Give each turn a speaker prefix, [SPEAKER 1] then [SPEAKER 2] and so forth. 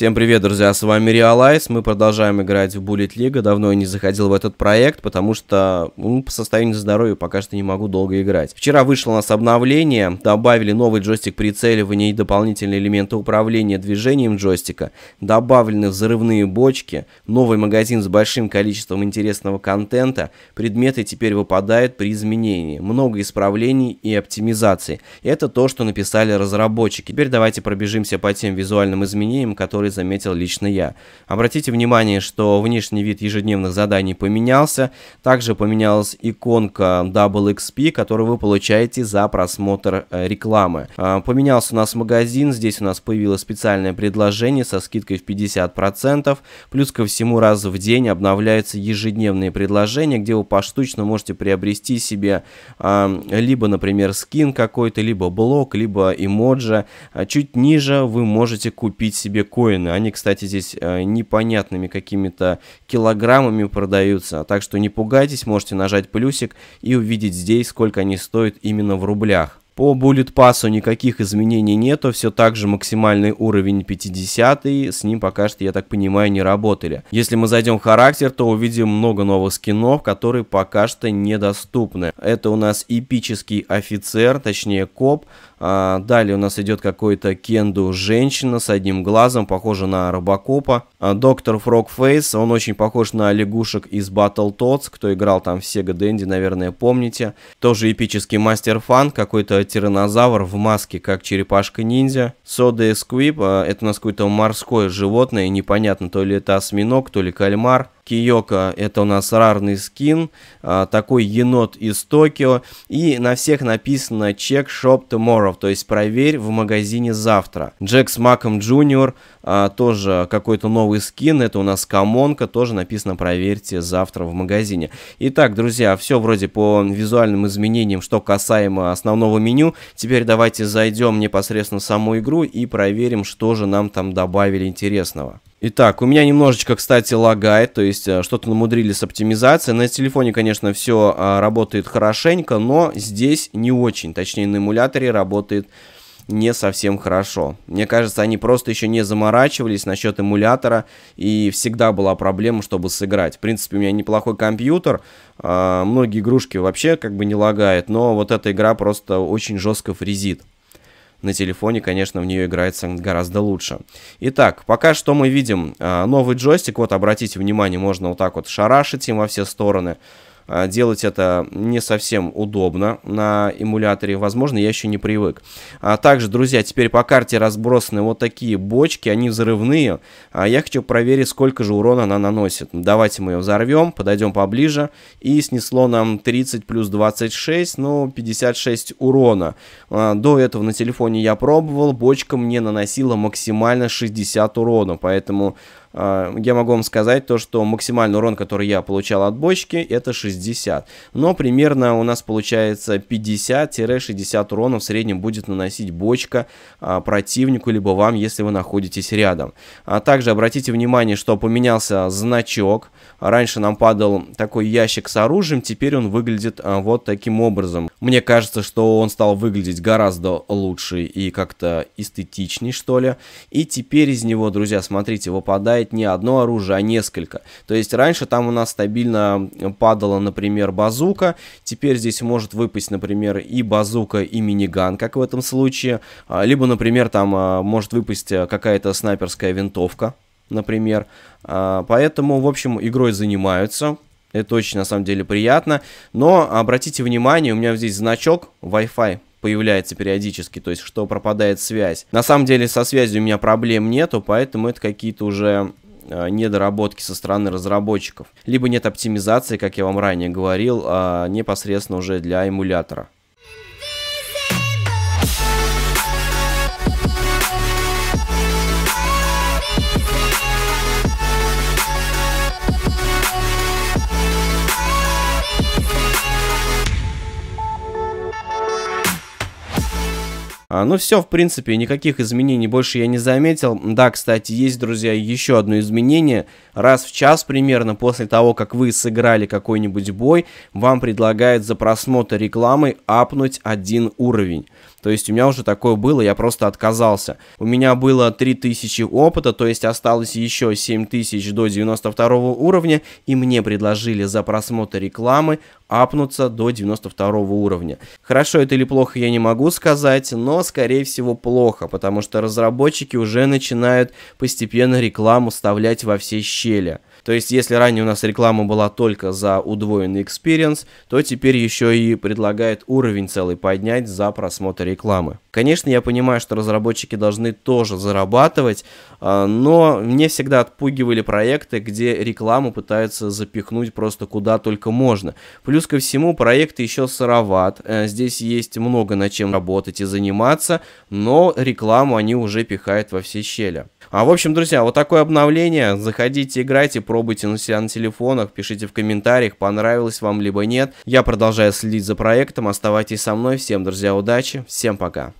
[SPEAKER 1] Всем привет, друзья, с вами Realize, мы продолжаем играть в Bullet League, давно я не заходил в этот проект, потому что ну, по состоянию здоровья пока что не могу долго играть. Вчера вышло у нас обновление, добавили новый джойстик прицеливания и дополнительные элементы управления движением джойстика, добавлены взрывные бочки, новый магазин с большим количеством интересного контента, предметы теперь выпадают при изменении, много исправлений и оптимизаций. Это то, что написали разработчики. Теперь давайте пробежимся по тем визуальным изменениям, которые который заметил лично я. Обратите внимание, что внешний вид ежедневных заданий поменялся, также поменялась иконка Double XP, которую вы получаете за просмотр э, рекламы. А, поменялся у нас магазин, здесь у нас появилось специальное предложение со скидкой в 50%, плюс ко всему раз в день обновляются ежедневные предложения, где вы поштучно можете приобрести себе а, либо, например, скин какой-то, либо блок, либо эмоджи. А, чуть ниже вы можете купить себе коин биткоины. Они, кстати, здесь э, непонятными какими-то килограммами продаются. Так что не пугайтесь, можете нажать плюсик и увидеть здесь, сколько они стоят именно в рублях. По Bullet Pass никаких изменений нету, все так же максимальный уровень 50, с ним пока что, я так понимаю, не работали. Если мы зайдем в характер, то увидим много новых скинов, которые пока что недоступны. Это у нас эпический офицер, точнее коп, а, далее у нас идет какой-то кенду женщина с одним глазом, похожа на Робокопа. А, доктор Фрогфейс, он очень похож на лягушек из Battle Tots, кто играл там в Sega Dendy, наверное, помните. Тоже эпический мастер-фан, какой-то тиранозавр в маске, как черепашка-ниндзя. Сода Эсквип, а, это у нас какое-то морское животное, непонятно, то ли это осьминог, то ли кальмар. Киока это у нас рарный скин, а, такой енот из Токио. И на всех написано Check Shop Tomorrow, то есть проверь в магазине завтра. Джек с Маком Джуниор а, тоже какой-то новый скин, это у нас Камонка, тоже написано проверьте завтра в магазине. Итак, друзья, все вроде по визуальным изменениям, что касаемо основного меню. Теперь давайте зайдем непосредственно в саму игру и проверим, что же нам там добавили интересного. Итак, у меня немножечко, кстати, лагает, то есть э, что-то намудрили с оптимизацией. На телефоне, конечно, все а, работает хорошенько, но здесь не очень. Точнее, на эмуляторе работает не совсем хорошо. Мне кажется, они просто еще не заморачивались насчет эмулятора, и всегда была проблема, чтобы сыграть. В принципе, у меня неплохой компьютер, а, многие игрушки вообще как бы не лагают, но вот эта игра просто очень жестко фрезит на телефоне, конечно, в нее играется гораздо лучше. Итак, пока что мы видим а, новый джойстик. Вот, обратите внимание, можно вот так вот шарашить им во все стороны. А, делать это не совсем удобно на эмуляторе, возможно, я еще не привык. А также, друзья, теперь по карте разбросаны вот такие бочки, они взрывные. А я хочу проверить, сколько же урона она наносит. Давайте мы ее взорвем, подойдем поближе. И снесло нам 30 плюс 26, ну, 56 урона. А, до этого на телефоне я пробовал, бочка мне наносила максимально 60 урона, поэтому а, я могу вам сказать то, что максимальный урон, который я получал от бочки, это 60. Но примерно у нас получается 50-60 урона в среднем будет наносить бочка а, противнику, либо вам, если вы находитесь рядом. А также обратите внимание, что поменялся значок. Раньше нам падал такой ящик с оружием, теперь он выглядит а, вот таким образом. Мне кажется, что он стал выглядеть гораздо лучше и как-то эстетичней, что ли. И теперь из него, друзья, смотрите, выпадает попадает не одно оружие, а несколько. То есть раньше там у нас стабильно падала, например, базука, теперь здесь может выпасть, например, и базука, и миниган, как в этом случае, а, либо, например, там а, может выпасть а, какая-то снайперская винтовка, например. Поэтому, в общем, игрой занимаются. Это очень, на самом деле, приятно. Но обратите внимание, у меня здесь значок Wi-Fi появляется периодически, то есть что пропадает связь. На самом деле со связью у меня проблем нету, поэтому это какие-то уже Э, недоработки со стороны разработчиков, либо нет оптимизации, как я вам ранее говорил, а непосредственно уже для эмулятора. А, ну все, в принципе, никаких изменений больше я не заметил. Да, кстати, есть, друзья, еще одно изменение. Раз в час примерно после того, как вы сыграли какой-нибудь бой, вам предлагают за просмотр рекламы апнуть один уровень. То есть у меня уже такое было, я просто отказался. У меня было 3000 опыта, то есть осталось еще 7000 до 92 уровня, и мне предложили за просмотр рекламы апнуться до 92 уровня. Хорошо это или плохо, я не могу сказать, но скорее всего плохо, потому что разработчики уже начинают постепенно рекламу вставлять во все щели. То есть, если ранее у нас реклама была только за удвоенный экспириенс, то теперь еще и предлагает уровень целый поднять за просмотр рекламы. Конечно, я понимаю, что разработчики должны тоже зарабатывать, а, но мне всегда отпугивали проекты, где рекламу пытаются запихнуть просто куда только можно. Плюс ко всему, проект еще сыроват, э, здесь есть много на чем работать и заниматься, но рекламу они уже пихают во все щели. А в общем, друзья, вот такое обновление, заходите, играйте, пробуйте пробуйте на себя на телефонах, пишите в комментариях, понравилось вам либо нет. Я продолжаю следить за проектом, оставайтесь со мной, всем, друзья, удачи, всем пока.